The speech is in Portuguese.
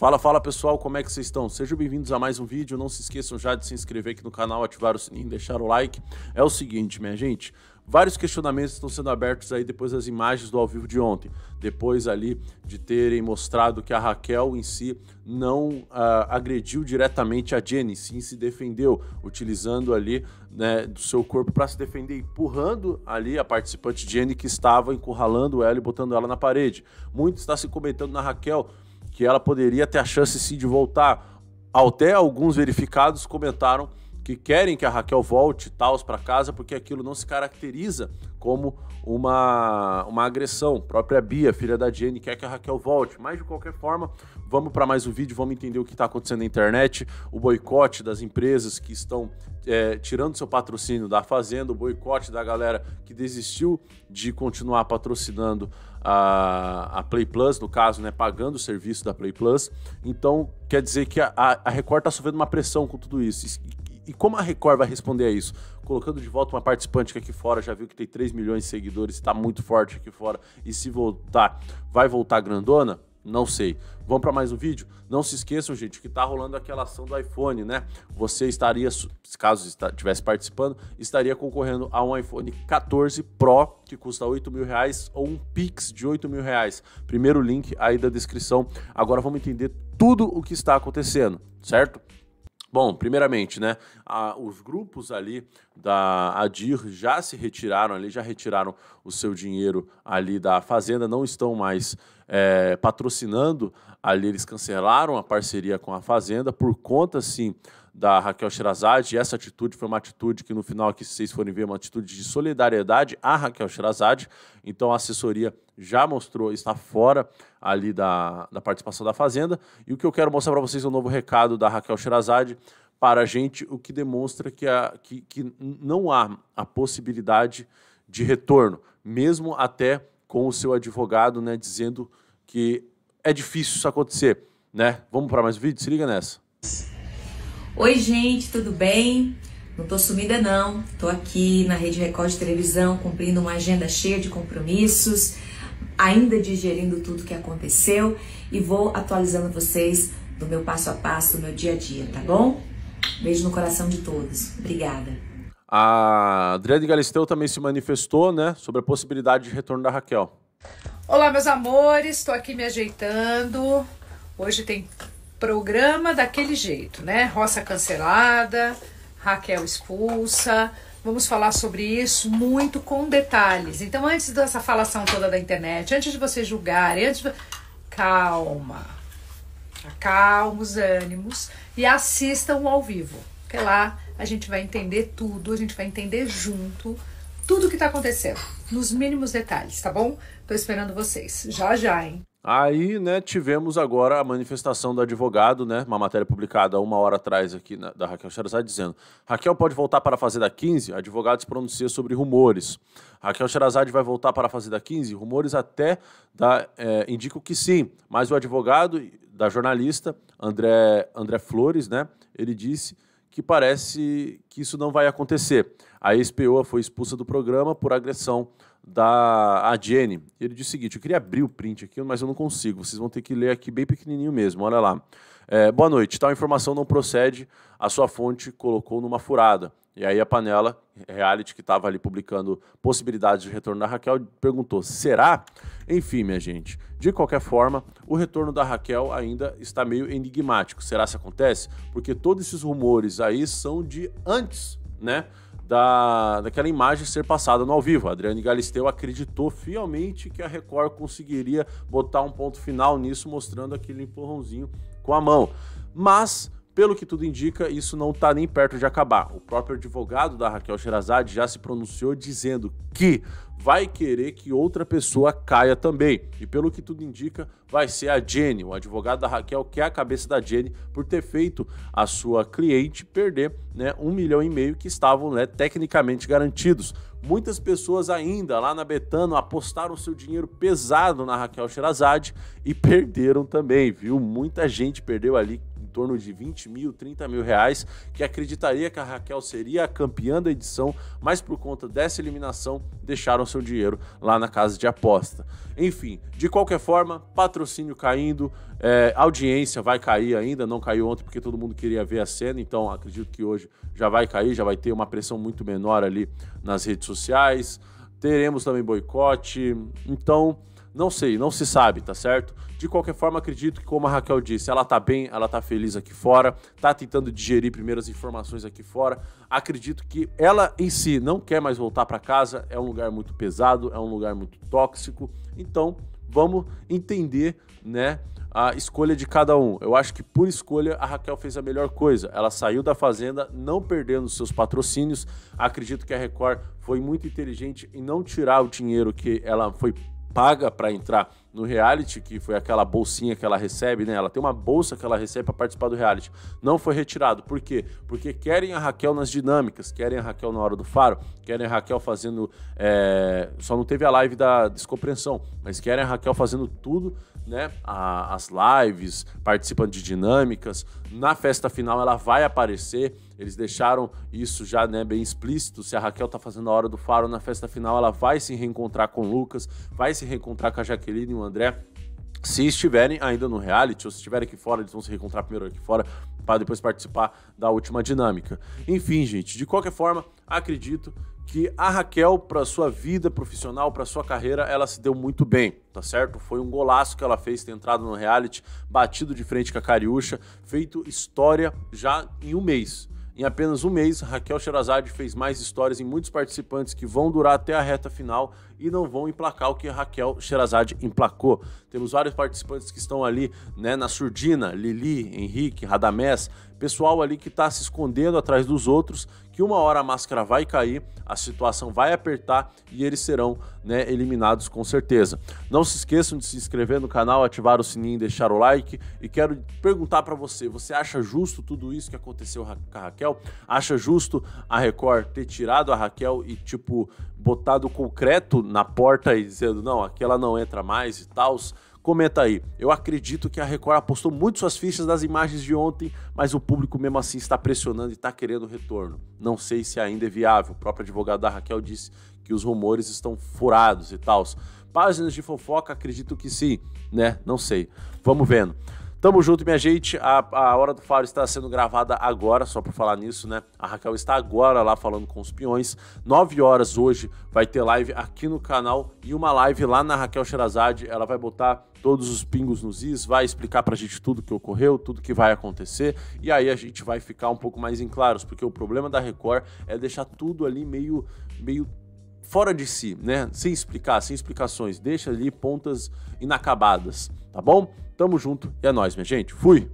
Fala, fala pessoal, como é que vocês estão? Sejam bem-vindos a mais um vídeo. Não se esqueçam já de se inscrever aqui no canal, ativar o sininho, deixar o like. É o seguinte, minha gente, vários questionamentos estão sendo abertos aí depois das imagens do ao vivo de ontem, depois ali de terem mostrado que a Raquel em si não uh, agrediu diretamente a Jenny, sim se defendeu, utilizando ali né, do seu corpo para se defender, empurrando ali a participante Jenny que estava encurralando ela e botando ela na parede. Muito está se comentando na Raquel que ela poderia ter a chance sim de voltar. Até alguns verificados comentaram que querem que a Raquel volte Taos para casa porque aquilo não se caracteriza como uma, uma agressão. A própria Bia, filha da Jenny, quer que a Raquel volte. Mas de qualquer forma, vamos para mais um vídeo, vamos entender o que está acontecendo na internet, o boicote das empresas que estão é, tirando seu patrocínio da Fazenda, o boicote da galera que desistiu de continuar patrocinando a, a Play Plus, no caso, né, pagando o serviço da Play Plus. Então, quer dizer que a, a Record está sofrendo uma pressão com tudo isso. E, e como a Record vai responder a isso? Colocando de volta uma participante que aqui fora já viu que tem 3 milhões de seguidores, está muito forte aqui fora, e se voltar, vai voltar grandona? Não sei. Vamos para mais um vídeo? Não se esqueçam, gente, que está rolando aquela ação do iPhone, né? Você estaria, caso estivesse participando, estaria concorrendo a um iPhone 14 Pro, que custa 8 mil reais, ou um Pix de 8 mil reais. Primeiro link aí da descrição. Agora vamos entender tudo o que está acontecendo, certo? Bom, primeiramente, né, a, os grupos ali da Adir já se retiraram ali, já retiraram o seu dinheiro ali da Fazenda, não estão mais é, patrocinando ali, eles cancelaram a parceria com a Fazenda por conta, sim, da Raquel Sherazade, essa atitude foi uma atitude que no final aqui, se vocês forem ver, é uma atitude de solidariedade à Raquel Sherazade, então a assessoria já mostrou, está fora ali da, da participação da Fazenda. E o que eu quero mostrar para vocês é um novo recado da Raquel Sherazade para a gente, o que demonstra que, a, que, que não há a possibilidade de retorno, mesmo até com o seu advogado né, dizendo que é difícil isso acontecer. Né? Vamos para mais um vídeo? Se liga nessa. Oi, gente, tudo bem? Não tô sumida não, tô aqui na Rede Record de Televisão cumprindo uma agenda cheia de compromissos ainda digerindo tudo que aconteceu e vou atualizando vocês do meu passo a passo, do meu dia a dia, tá bom? Beijo no coração de todos. Obrigada. A Adriane Galisteu também se manifestou, né, sobre a possibilidade de retorno da Raquel. Olá, meus amores, estou aqui me ajeitando. Hoje tem programa daquele jeito, né? Roça cancelada, Raquel expulsa, Vamos falar sobre isso muito com detalhes. Então, antes dessa falação toda da internet, antes de vocês julgarem, antes de... calma. Acalma os ânimos e assistam ao vivo. Porque lá a gente vai entender tudo, a gente vai entender junto tudo o que está acontecendo, nos mínimos detalhes, tá bom? Tô esperando vocês. Já já, hein? Aí, né, tivemos agora a manifestação do advogado, né, uma matéria publicada uma hora atrás aqui da Raquel Charazade dizendo Raquel pode voltar para a fase da 15? Advogado se pronuncia sobre rumores. Raquel Charazade vai voltar para a fase da 15? Rumores até da, é, eh, indicam que sim, mas o advogado da jornalista, André, André Flores, né, ele disse que parece que isso não vai acontecer. A ex foi expulsa do programa por agressão da Adiene. Ele disse o seguinte: eu queria abrir o print aqui, mas eu não consigo. Vocês vão ter que ler aqui bem pequenininho mesmo. Olha lá. É, boa noite. Tal informação não procede. A sua fonte colocou numa furada. E aí a panela reality que estava ali publicando possibilidades de retorno da Raquel perguntou: será? Enfim, minha gente, de qualquer forma, o retorno da Raquel ainda está meio enigmático. Será que acontece? Porque todos esses rumores aí são de antes, né? Da, daquela imagem ser passada no ao vivo. Adriane Galisteu acreditou fielmente que a Record conseguiria botar um ponto final nisso, mostrando aquele empurrãozinho com a mão. Mas pelo que tudo indica, isso não está nem perto de acabar. O próprio advogado da Raquel Sherazade já se pronunciou dizendo que vai querer que outra pessoa caia também. E pelo que tudo indica, vai ser a Jenny. O advogado da Raquel quer a cabeça da Jenny por ter feito a sua cliente perder né, um milhão e meio que estavam né, tecnicamente garantidos. Muitas pessoas ainda lá na Betano apostaram seu dinheiro pesado na Raquel Sherazade e perderam também, viu? Muita gente perdeu ali torno de 20 mil, 30 mil reais, que acreditaria que a Raquel seria a campeã da edição, mas por conta dessa eliminação deixaram seu dinheiro lá na casa de aposta. Enfim, de qualquer forma, patrocínio caindo, é, audiência vai cair ainda, não caiu ontem porque todo mundo queria ver a cena, então acredito que hoje já vai cair, já vai ter uma pressão muito menor ali nas redes sociais. Teremos também boicote, então não sei, não se sabe, tá certo? De qualquer forma, acredito que, como a Raquel disse, ela tá bem, ela tá feliz aqui fora, tá tentando digerir primeiras informações aqui fora. Acredito que ela em si não quer mais voltar para casa, é um lugar muito pesado, é um lugar muito tóxico. Então, vamos entender, né? a escolha de cada um. Eu acho que por escolha a Raquel fez a melhor coisa. Ela saiu da fazenda não perdendo seus patrocínios. Acredito que a Record foi muito inteligente em não tirar o dinheiro que ela foi paga para entrar no reality, que foi aquela bolsinha que ela recebe, né? Ela tem uma bolsa que ela recebe para participar do reality. Não foi retirado. Por quê? Porque querem a Raquel nas dinâmicas, querem a Raquel na hora do faro, querem a Raquel fazendo. É... Só não teve a live da descompreensão, mas querem a Raquel fazendo tudo, né? A, as lives, participando de dinâmicas. Na festa final ela vai aparecer. Eles deixaram isso já né, bem explícito. Se a Raquel tá fazendo a hora do faro na festa final, ela vai se reencontrar com o Lucas, vai se reencontrar com a Jaqueline e o André. Se estiverem ainda no reality, ou se estiverem aqui fora, eles vão se reencontrar primeiro aqui fora, para depois participar da última dinâmica. Enfim, gente, de qualquer forma, acredito que a Raquel, para sua vida profissional, para sua carreira, ela se deu muito bem, tá certo? Foi um golaço que ela fez ter entrado no reality, batido de frente com a Cariúcha, feito história já em um mês. Em apenas um mês, Raquel Sherazade fez mais histórias em muitos participantes que vão durar até a reta final e não vão emplacar o que Raquel Sherazade emplacou. Temos vários participantes que estão ali né, na surdina, Lili, Henrique, Radamés, pessoal ali que está se escondendo atrás dos outros, que uma hora a máscara vai cair, a situação vai apertar e eles serão né, eliminados com certeza. Não se esqueçam de se inscrever no canal, ativar o sininho, deixar o like e quero perguntar para você, você acha justo tudo isso que aconteceu com a Raquel? Acha justo a Record ter tirado a Raquel e tipo botado concreto na porta e dizendo não, aquela não entra mais e tal? Comenta aí. Eu acredito que a Record apostou muito suas fichas nas imagens de ontem, mas o público mesmo assim está pressionando e está querendo retorno. Não sei se ainda é viável. O próprio advogado da Raquel disse que os rumores estão furados e tal. Páginas de fofoca, acredito que sim, né? Não sei. Vamos vendo. Tamo junto, minha gente. A, a Hora do Faro está sendo gravada agora, só para falar nisso, né? A Raquel está agora lá falando com os peões. 9 horas hoje vai ter live aqui no canal e uma live lá na Raquel Sherazade. Ela vai botar todos os pingos nos is, vai explicar pra gente tudo que ocorreu, tudo que vai acontecer, e aí a gente vai ficar um pouco mais em claros, porque o problema da Record é deixar tudo ali meio meio fora de si, né? Sem explicar, sem explicações. Deixa ali pontas inacabadas, tá bom? Tamo junto e é nóis, minha gente. Fui!